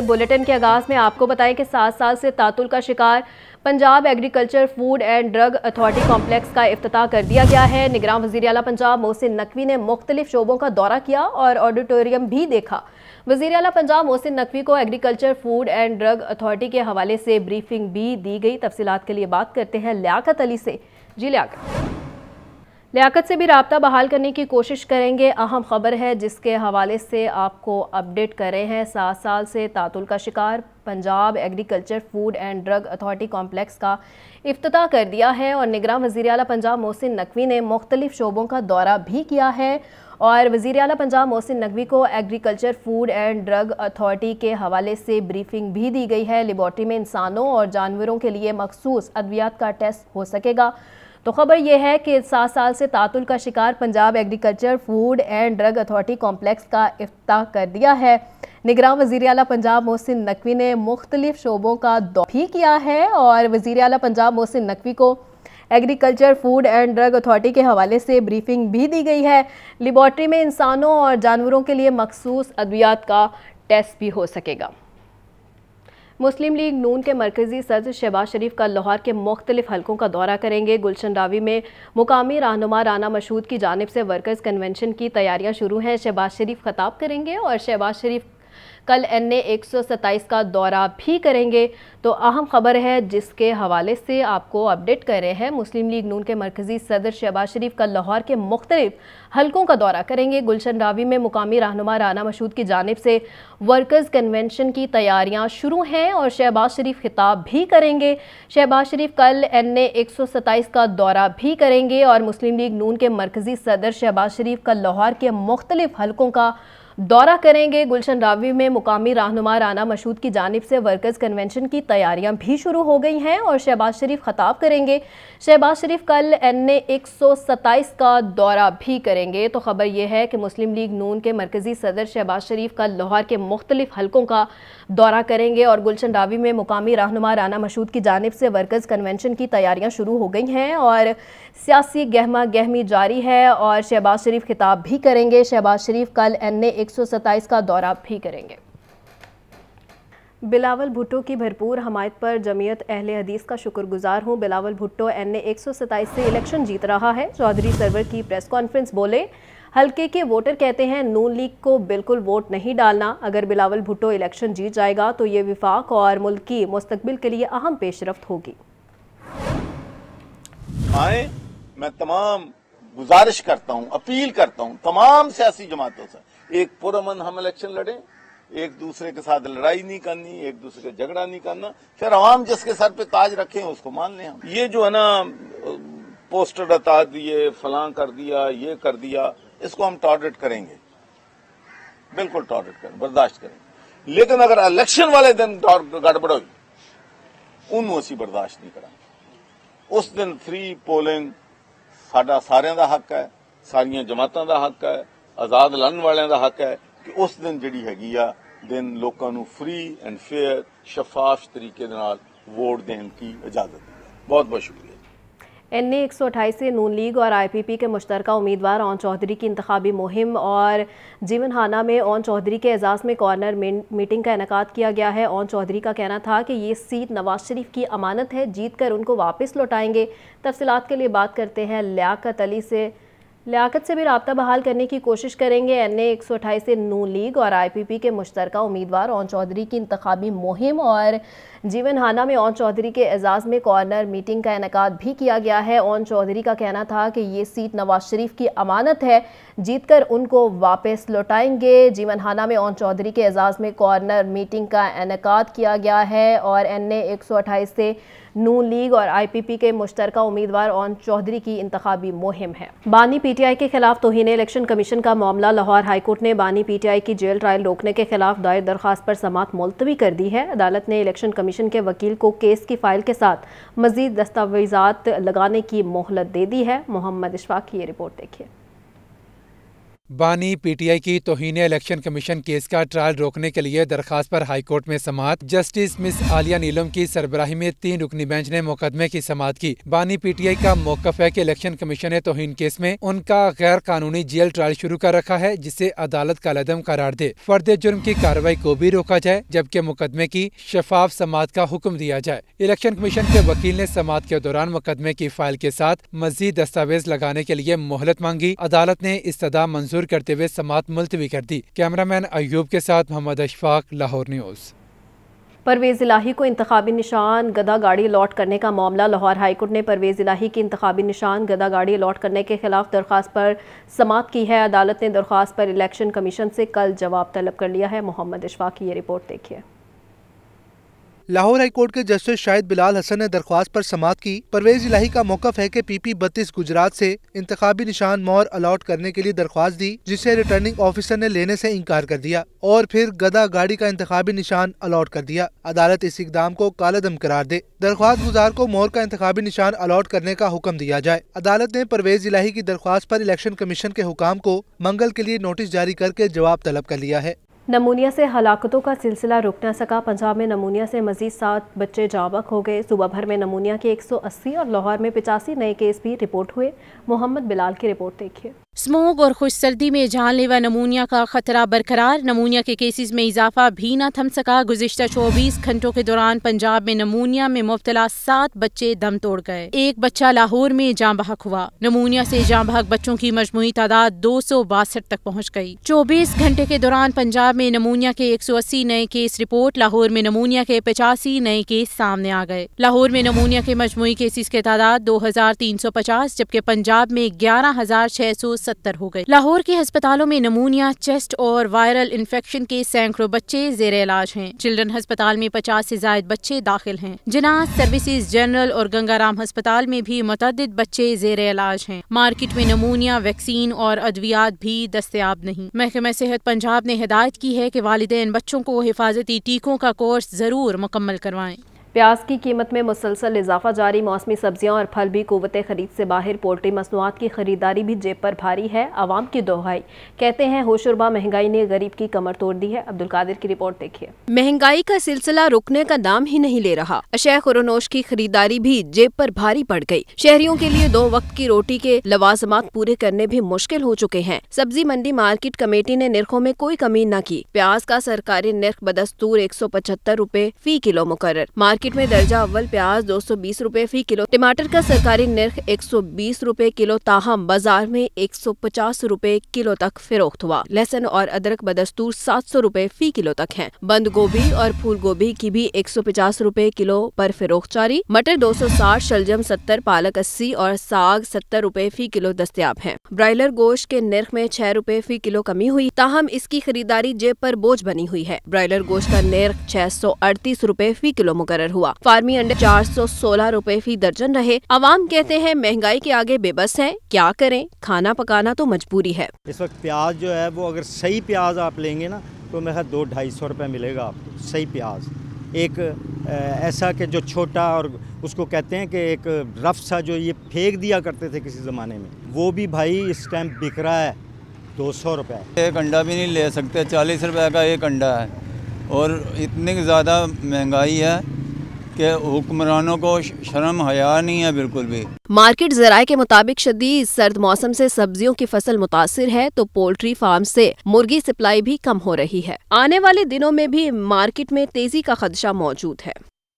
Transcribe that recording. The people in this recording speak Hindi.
अपने बुलेटिन के आगाज में आपको बताएं कि सात साल से तातुल का शिकार Punjab agriculture food and drug authority complex का अफ्ताह कर दिया गया है निगरान वजी अला पंजाब मोहसिन नकवी ने मुख्तलिफ शोबों का दौरा किया और ऑडिटोरियम भी देखा वजी अला पंजाब मोहसिन नकवी को agriculture food and drug authority के हवाले से ब्रीफिंग भी दी गई तफसीत के लिए बात करते हैं लियाकत अली से जी लियाकत लियाकत से भी रबता बहाल करने की कोशिश करेंगे अहम खबर है जिसके हवाले से आपको अपडेट कर रहे हैं सात साल से तातुल का शिकार Punjab agriculture food and drug authority complex का अफ्ताह कर दिया है और निगरान वजी अला पंजाब मोहसिन नकवी ने मुख्तलिफ शोबों का दौरा भी किया है और वज़ी अला पंजाब मोहसिन नकवी को agriculture food and drug authority के हवाले से ब्रीफिंग भी दी गई है लेबॉर्ट्री में इंसानों और जानवरों के लिए मखसूस अद्वियात का टेस्ट हो सकेगा तो खबर यह है कि सात साल से तातुल का शिकार Punjab agriculture food and drug authority complex का अफ्ताह कर दिया है निगरान वजी अला पंजाब मोहसिन नकवी ने मुख्तलिफ शोबों का दौर भी किया है और वजीर अला पंजाब मोहसिन नकवी को agriculture food and drug authority के हवाले से ब्रीफिंग भी दी गई है लेबॉर्ट्री में इंसानों और जानवरों के लिए मखसूस अद्वियात का टेस्ट भी हो सकेगा मुस्लिम लीग नून के मरकजी सदर शहबाज शरीफ का लाहौर के मुख्तलिफ हलकों का दौरा करेंगे गुलशन रावी में मुकामी रहनुमा राना मशहूद की जानब से वर्कर्स कन्वेंशन की तैयारियाँ शुरू हैं शहबाज शरीफ खताब करेंगे और शहबाज शरीफ कल एन ए का दौरा भी करेंगे तो अहम खबर है जिसके हवाले से आपको अपडेट कर रहे हैं मुस्लिम लीग नून के मरकज़ी सदर शहबाज शरीफ कल लाहौर के मुख्तलिफ हलकों का दौरा करेंगे गुलशन रावी में मुकामी रहनुमा राना मशहूद की जानब से वर्कर्स कन्वेंशन की तैयारियां शुरू हैं और शहबाज शरीफ खिताब भी करेंगे शहबाज शरीफ कल एन ए का दौरा भी करेंगे और मुस्लिम लीग नून के मरकज़ी सदर शहबाज शरीफ कल लाहौर के मुख्तलिफ हलकों का दौरा करेंगे गुलशन रावी में मुकामी रहनुमा राना मशहूद की जानब से वर्कर्स कन्वेंशन की तैयारियां भी शुरू हो गई हैं और शहबाज शरीफ खताब करेंगे शहबाज शरीफ कल एन ए एक सौ सत्ताईस का दौरा भी करेंगे तो खबर यह है कि मुस्लिम लीग नून के मरकजी सदर शहबाज शरीफ कल लाहौर के मुख्तलिफ हलकों का दौरा करेंगे और गुलशन रावी में मुकामी रहनुमा राना मशहूद की जानब से वर्कर्स कन्वेंशन की तैयारियाँ शुरू हो गई हैं और सियासी गहमा गहमी जारी है और शहबाज शरीफ खिताब भी करेंगे शहबाज शरीफ कल एन ए 127 का दौरा भी करेंगे बिलावल भुट्टो की भरपूर हमायत पर जमीयत अहले हदीस का शुक्रगुजार हूं बिलावल भुट्टो एन ए से इलेक्शन जीत रहा है चौधरी सरवर की प्रेस कॉन्फ्रेंस बोले हल्के के वोटर कहते हैं नून लीग को बिल्कुल वोट नहीं डालना अगर बिलावल भुट्टो इलेक्शन जीत जाएगा तो ये विफाक और मुल्क की मुस्तबिल के लिए अहम पेशरफ होगी आए मैं तमाम गुजारिश करता हूँ अपील करता हूँ तमाम सियासी जमातों से एक पुरमन हम इलेक्शन लड़े एक दूसरे के साथ लड़ाई नहीं करनी एक दूसरे का झगड़ा नहीं करना फिर आवाम जिसके सर पे ताज रखे उसको मान लें हम ये जो है ना पोस्टर हटा दिए फलां कर दिया ये कर दिया इसको हम टॉर्डेट करेंगे बिल्कुल टॉर्डेट करें बर्दाश्त करेंगे लेकिन अगर इलेक्शन वाले दिन गड़बड़ हुई बर्दाश्त नहीं करा उस दिन फ्री पोलिंग साडा सारे का हक है सारिया जमातों का हक है आजाद लड़न वाले का हक है कि उस दिन जी है दिन ਦਿਨ फ्री एंड फेयर शफाफ तरीके वोट देने की इजाजत ਵੋਟ ਦੇਣ ਦੀ एन ए एक सौ अट्ठाईस से नून लीग और आई पी पी के मुश्तर उम्मीदवार ओन चौधरी की इंतबी मुहिम और जीवन हाना में ओन चौधरी के एजाज़ में कॉर्नर मीटिंग का इनका किया गया है ओन चौधरी का कहना था कि ये सीट नवाज शरीफ की अमानत है जीत कर उनको वापस लौटाएंगे तफसलत के लिए बात करते हैं लियाकत अली से लियाकत से भी रबता बहाल करने की कोशिश करेंगे एन ए एक सौ अठाईस से नू लीग और आई पी पी के मुश्तर उम्मीदवार ओन चौधरी की इंतबी मुहिम और जीवन हाना में ओन चौधरी के एजाज़ में कॉर्नर मीटिंग का इनका भी किया गया है ओन चौधरी का कहना था कि ये सीट नवाज शरीफ की अमानत है जीत कर उनको वापस लौटाएंगे जीवन हाना में ओन चौधरी के एजाज़ में कॉर्नर मीटिंग का इनका किया गया है और एन ए एक सौ अठाईस से नू लीग और आईपीपी के मुश्तर उम्मीदवार ओन चौधरी की इंतबी मुहिम है बानी पीटीआई के खिलाफ तोहन इलेक्शन कमीशन का मामला लाहौर हाईकोर्ट ने बानी पीटीआई की जेल ट्रायल रोकने के खिलाफ दायर दरख्वास्त पर समात मुलतवी कर दी है अदालत ने इलेक्शन कमीशन के वकील को केस की फाइल के साथ मजीद दस्तावेजात लगाने की मोहलत दे दी है मोहम्मद इशफाक की ये रिपोर्ट देखिए बानी पीटीआई की तोहन इलेक्शन कमीशन केस का ट्रायल रोकने के लिए दरखास्त पर हाईकोर्ट में समात जस्टिस मिस आलिया नीलम की सरबराही में तीन रुकनी बेंच ने मुकदमे की समात की बानी पीटीआई का मौका है कि इलेक्शन कमीशन ने तोहन केस में उनका गैर कानूनी जेल ट्रायल शुरू कर रखा है जिसे अदालत का लदम करार दे फर्द जुर्म की कार्रवाई को भी रोका जाए जबकि मुकदमे की शफाफ समात का हुक्म दिया जाए इलेक्शन कमीशन के वकील ने समात के दौरान मुकदमे की फाइल के साथ मजीद दस्तावेज लगाने के लिए मोहलत मांगी अदालत ने इस्तः मंजूर तशर करते हुए समात मुलतवी कर दी कैमरामैन अयूब के साथ मोहम्मद अशफाक लाहौर न्यूज़ परवेज़ इलाही को इंतबी निशान गदा गाड़ी लॉट करने का मामला लाहौर हाईकोर्ट ने परवेज़ इलाही की इंतबी निशान गदा गाड़ी लॉट करने के खिलाफ दरख्वास पर समाप्त की है अदालत ने दरख्वास्त पर इलेक्शन कमीशन से कल जवाब तलब कर लिया है मोहम्मद इशफाक की ये रिपोर्ट देखिए लाहौर हाईकोर्ट के जस्टिस शाहिद बिलाल हसन ने दरख्वास्त पर समाप्त की परवेज इलाही का मौकफ है कि पीपी बत्तीस गुजरात से इंतबी निशान मोर अलॉट करने के लिए दरख्वास्त दी जिसे रिटर्निंग ऑफिसर ने लेने से इनकार कर दिया और फिर गदा गाड़ी का इंतबी निशान अलॉट कर दिया अदालत इस इकदाम को दम करार दे दरख्वास्त गुजार को मोर का इंतबी निशान अलॉट करने का हुक्म दिया जाए अदालत ने परवेज इलाही की दरख्वास्त पर इलेक्शन कमीशन के हुकाम को मंगल के लिए नोटिस जारी करके जवाब तलब कर लिया है नमूनिया से हलाकतों का सिलसिला रुक न सका पंजाब में नमूनिया से मजीद सात बच्चे जाबक हो गए सुबह भर में नमूनिया के 180 और लाहौर में पिचासी नए केस भी रिपोर्ट हुए मोहम्मद बिलाल की रिपोर्ट देखिए स्मोग और खुश सर्दी में जानलेवा नमूनिया का खतरा बरकरार नमूनिया के केसेस में इजाफा भी न थम सका गुजशत चौबीस घंटों के दौरान पंजाब में नमूनिया में मुबतला सात बच्चे दम तोड़ गए एक बच्चा लाहौर में जाम बहक हुआ नमूनिया से जाम बहक बच्चों की मजमू तादाद दो सौ बासठ तक पहुँच गयी चौबीस घंटे के दौरान पंजाब में नमूनिया के एक सौ अस्सी नए केस रिपोर्ट लाहौर में नमूनिया के पचासी नए केस सामने आ गए लाहौर में नमूनिया के मजमू केसेस की तादाद दो हजार तीन सौ पचास जबकि पंजाब में ग्यारह हजार छह सौ सत्तर हो गए लाहौर के अस्पतालों में नमूनिया चेस्ट और वायरल इन्फेक्शन के सैकड़ों बच्चे जेर इलाज हैं चिल्ड्रन अस्पताल में पचास से जायद बच्चे दाखिल हैं जिना सर्विसेज जनरल और गंगाराम अस्पताल में भी मुतद बच्चे जेर इलाज हैं मार्केट में नमूनिया वैक्सीन और अद्वियात भी दस्तियाब नहीं महकमा सेहत पंजाब ने हिदायत की है की वालदे बच्चों को हिफाजती टीकों का कोर्स जरूर मुकम्मल करवाएं प्याज की कीमत में मुसलसल इजाफा जारी मौसमी सब्जियां और फल भी कुत खरीद से बाहर पोल्ट्री मसनूआत की खरीदारी भी जेब पर भारी है आवाम की दोहाई कहते हैं होशरबा महंगाई ने गरीब की कमर तोड़ दी है अब्दुल कादिर की रिपोर्ट देखिए महंगाई का सिलसिला रुकने का नाम ही नहीं ले रहा अशय खुरनोश की खरीदारी भी जेब पर भारी पड़ गयी शहरियों के लिए दो वक्त की रोटी के लवाजमात पूरे करने भी मुश्किल हो चुके हैं सब्जी मंडी मार्केट कमेटी ने निरखों में कोई कमी न की प्याज का सरकारी निरख बदस्तूर एक सौ पचहत्तर रूपए फी किलो मुकर मार्केट में दर्जा अव्वल प्याज दो सौ बीस रूपए फी किलो टमाटर का सरकारी निर्ख एक सौ बीस रूपए किलो ताहम बाजार में एक सौ पचास रूपए किलो तक फरोख्त हुआ लहसन और अदरक बदस्तूर सात सौ रूपए फी किलो तक है बंद गोभी और फूल गोभी की भी एक सौ पचास रूपए किलो पर फरोख्त जारी मटर दो सौ साठ शलजम सत्तर पालक अस्सी और साग सत्तर रूपए फी किलो दस्तियाब है ब्रायलर गोश्त के निर्ख में छह रूपए फी किलो कमी हुई ताहम इसकी खरीदारी जेब पर बोझ बनी हुई है ब्रायलर गोश्त का निर्ख छह सौ अड़तीस रूपए फी किलो मुकर लीटर हुआ फार्मी अंडे चार सौ सोलह रूपए फी दर्जन रहे आवाम कहते हैं महंगाई के आगे बेबस है क्या करें खाना पकाना तो मजबूरी है इस वक्त प्याज जो है वो अगर सही प्याज आप लेंगे ना तो मेरा दो ढाई सौ रूपए मिलेगा आपको सही प्याज एक ऐसा के जो छोटा और उसको कहते हैं कि एक रफ सा जो ये फेंक दिया करते थे किसी ज़माने में वो भी भाई इस टाइम बिक रहा है दो सौ रुपये एक अंडा भी नहीं ले सकते चालीस रुपए का एक अंडा है और इतनी ज़्यादा महंगाई है के हुक्मरानों को शर्म हया नहीं है बिल्कुल भी मार्केट जराये के मुताबिक शदीद सर्द मौसम से सब्जियों की फसल मुतासर है तो पोल्ट्री फार्म से मुर्गी सप्लाई भी कम हो रही है आने वाले दिनों में भी मार्केट में तेजी का खदशा मौजूद है